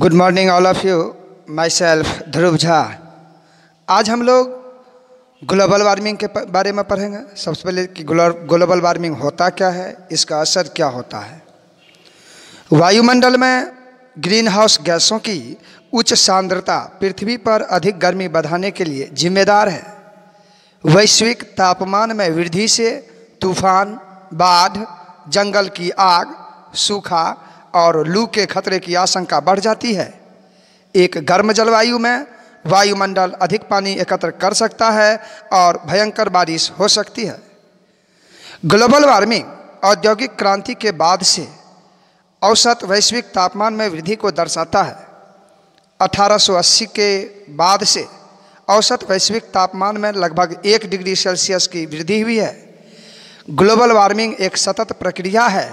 good morning all of you myself Dhruv Jha आज हम लोग ग्लोबल वार्मिंग के बारे में पढ़ेंगे सबसे पहले कि ग्लोबल वार्मिंग होता क्या है इसका असर क्या होता है वायुमंडल में ग्रीन हाउस गैसों की उच्च सांद्रता पृथ्वी पर अधिक गर्मी बढ़ाने के लिए जिम्मेदार है वैश्विक तापमान में वृद्धि से तूफान बाढ़ जंगल की आग सूखा और लू के खतरे की आशंका बढ़ जाती है एक गर्म जलवायु में वायुमंडल अधिक पानी एकत्र कर सकता है और भयंकर बारिश हो सकती है ग्लोबल वार्मिंग औद्योगिक क्रांति के बाद से औसत वैश्विक तापमान में वृद्धि को दर्शाता है 1880 के बाद से औसत वैश्विक तापमान में लगभग एक डिग्री सेल्सियस की वृद्धि हुई है ग्लोबल वार्मिंग एक सतत प्रक्रिया है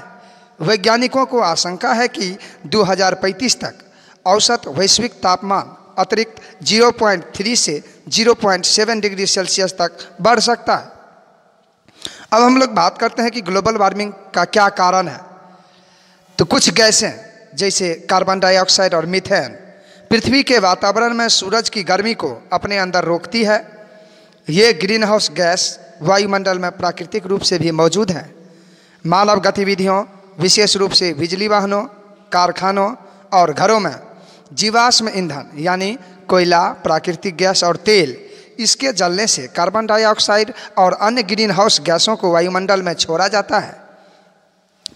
वैज्ञानिकों को आशंका है कि 2035 तक औसत वैश्विक तापमान अतिरिक्त 0.3 से 0.7 डिग्री सेल्सियस तक बढ़ सकता है अब हम लोग बात करते हैं कि ग्लोबल वार्मिंग का क्या कारण है तो कुछ गैसें जैसे कार्बन डाइऑक्साइड और मीथेन पृथ्वी के वातावरण में सूरज की गर्मी को अपने अंदर रोकती है ये ग्रीन हाउस गैस वायुमंडल में प्राकृतिक रूप से भी मौजूद है मानव गतिविधियों विशेष रूप से बिजली वाहनों कारखानों और घरों में जीवाश्म ईंधन यानी कोयला प्राकृतिक गैस और तेल इसके जलने से कार्बन डाइऑक्साइड और अन्य ग्रीन हाउस गैसों को वायुमंडल में छोड़ा जाता है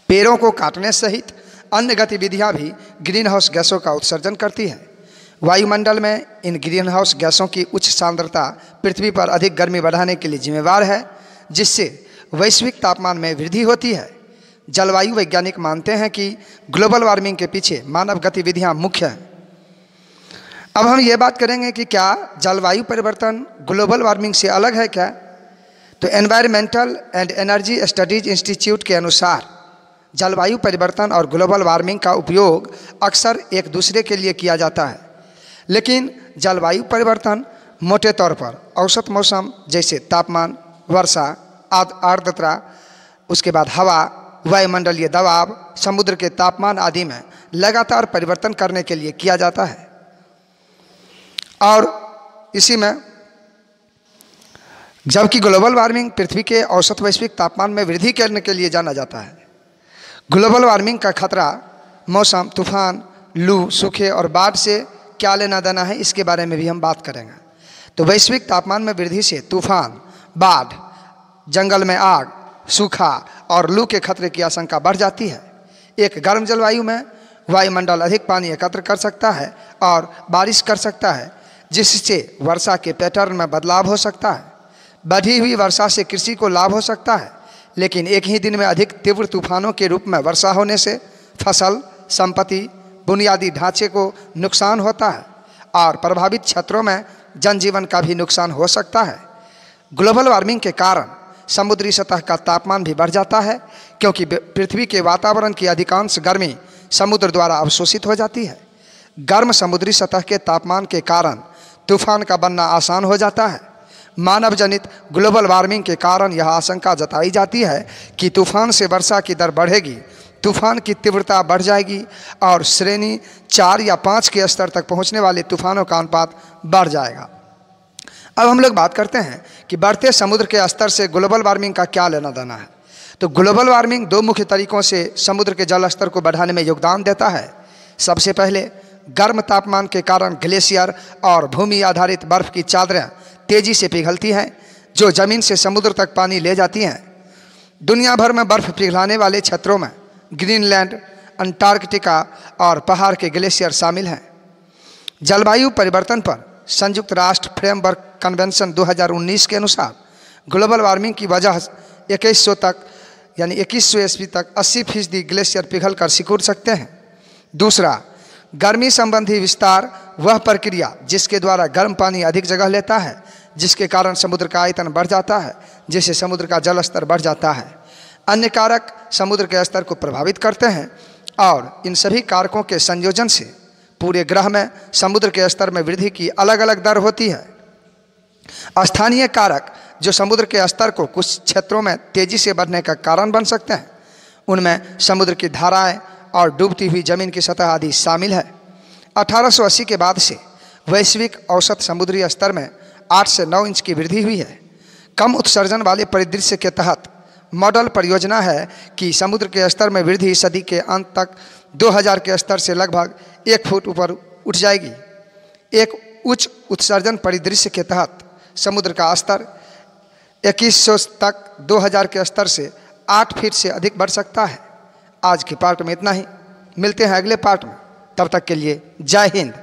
पेड़ों को काटने सहित अन्य गतिविधियां भी ग्रीन हाउस गैसों का उत्सर्जन करती हैं वायुमंडल में इन ग्रीन हाउस गैसों की उच्च सांद्रता पृथ्वी पर अधिक गर्मी बढ़ाने के लिए जिम्मेवार है जिससे वैश्विक तापमान में वृद्धि होती है जलवायु वैज्ञानिक मानते हैं कि ग्लोबल वार्मिंग के पीछे मानव गतिविधियां मुख्य हैं अब हम ये बात करेंगे कि क्या जलवायु परिवर्तन ग्लोबल वार्मिंग से अलग है क्या तो environmental and energy studies institute के अनुसार जलवायु परिवर्तन और ग्लोबल वार्मिंग का उपयोग अक्सर एक दूसरे के लिए किया जाता है लेकिन जलवायु परिवर्तन मोटे तौर पर औसत मौसम जैसे तापमान वर्षा आर्द्रता उसके बाद हवा वायुमंडलीय दबाव समुद्र के तापमान आदि में लगातार परिवर्तन करने के लिए किया जाता है और इसी में जबकि ग्लोबल वार्मिंग पृथ्वी के औसत वैश्विक तापमान में वृद्धि करने के लिए जाना जाता है ग्लोबल वार्मिंग का खतरा मौसम तूफान लू सूखे और बाढ़ से क्या लेना देना है इसके बारे में भी हम बात करेंगे तो वैश्विक तापमान में वृद्धि से तूफान बाढ़ जंगल में आग सूखा और लू के खतरे की आशंका बढ़ जाती है एक गर्म जलवायु में वायुमंडल अधिक पानी एकत्र कर सकता है और बारिश कर सकता है जिससे वर्षा के पैटर्न में बदलाव हो सकता है बढ़ी हुई वर्षा से कृषि को लाभ हो सकता है लेकिन एक ही दिन में अधिक तीव्र तूफानों के रूप में वर्षा होने से फसल संपत्ति बुनियादी ढांचे को नुकसान होता है और प्रभावित क्षेत्रों में जनजीवन का भी नुकसान हो सकता है ग्लोबल वार्मिंग के कारण समुद्री सतह का तापमान भी बढ़ जाता है क्योंकि पृथ्वी के वातावरण की अधिकांश गर्मी समुद्र द्वारा अवशोषित हो जाती है गर्म समुद्री सतह के तापमान के कारण तूफान का बनना आसान हो जाता है मानव जनित ग्लोबल वार्मिंग के कारण यह आशंका जताई जाती है कि तूफान से वर्षा की दर बढ़ेगी तूफान की तीव्रता बढ़ जाएगी और श्रेणी चार या पाँच के स्तर तक पहुंचने वाले तूफानों का अनुपात बढ़ जाएगा अब हम लोग बात करते हैं कि बढ़ते समुद्र के स्तर से ग्लोबल वार्मिंग का क्या लेना देना है तो ग्लोबल वार्मिंग दो मुख्य तरीकों से समुद्र के जल स्तर को बढ़ाने में योगदान देता है सबसे पहले गर्म तापमान के कारण ग्लेशियर और भूमि आधारित बर्फ की चादरें तेजी से पिघलती हैं जो जमीन से समुद्र तक पानी ले जाती हैं दुनिया भर में बर्फ पिघलाने वाले क्षेत्रों में ग्रीनलैंड अंटार्कटिका और पहाड़ के ग्लेशियर शामिल हैं जलवायु परिवर्तन पर संयुक्त राष्ट्र फ्रेमवर्क कन्वेंशन 2019 के अनुसार ग्लोबल वार्मिंग की वजह इक्कीस तक यानी इक्कीस सौ ईस्वी तक अस्सी फीसदी ग्लेशियर पिघल कर सिकुड़ सकते हैं दूसरा गर्मी संबंधी विस्तार वह प्रक्रिया जिसके द्वारा गर्म पानी अधिक जगह लेता है जिसके कारण समुद्र का आयतन बढ़ जाता है जिससे समुद्र का जल स्तर बढ़ जाता है अन्य कारक समुद्र के स्तर को प्रभावित करते हैं और इन सभी कारकों के संयोजन से पूरे ग्रह में समुद्र के स्तर में वृद्धि की अलग अलग दर होती है स्थानीय कारक जो समुद्र के स्तर को कुछ क्षेत्रों में तेजी से बढ़ने का कारण बन सकते हैं उनमें समुद्र की धाराएं और डूबती हुई जमीन की सतह आदि शामिल है 1880 के बाद से वैश्विक औसत समुद्री स्तर में 8 से 9 इंच की वृद्धि हुई है कम उत्सर्जन वाले परिदृश्य के तहत मॉडल परियोजना है कि समुद्र के स्तर में वृद्धि सदी के अंत तक 2000 के स्तर से लगभग एक फुट ऊपर उठ जाएगी एक उच्च उत्सर्जन परिदृश्य के तहत समुद्र का स्तर 2100 तक 2000 के स्तर से आठ फीट से अधिक बढ़ सकता है आज के पार्ट में इतना ही मिलते हैं अगले पार्ट में तब तक के लिए जय हिंद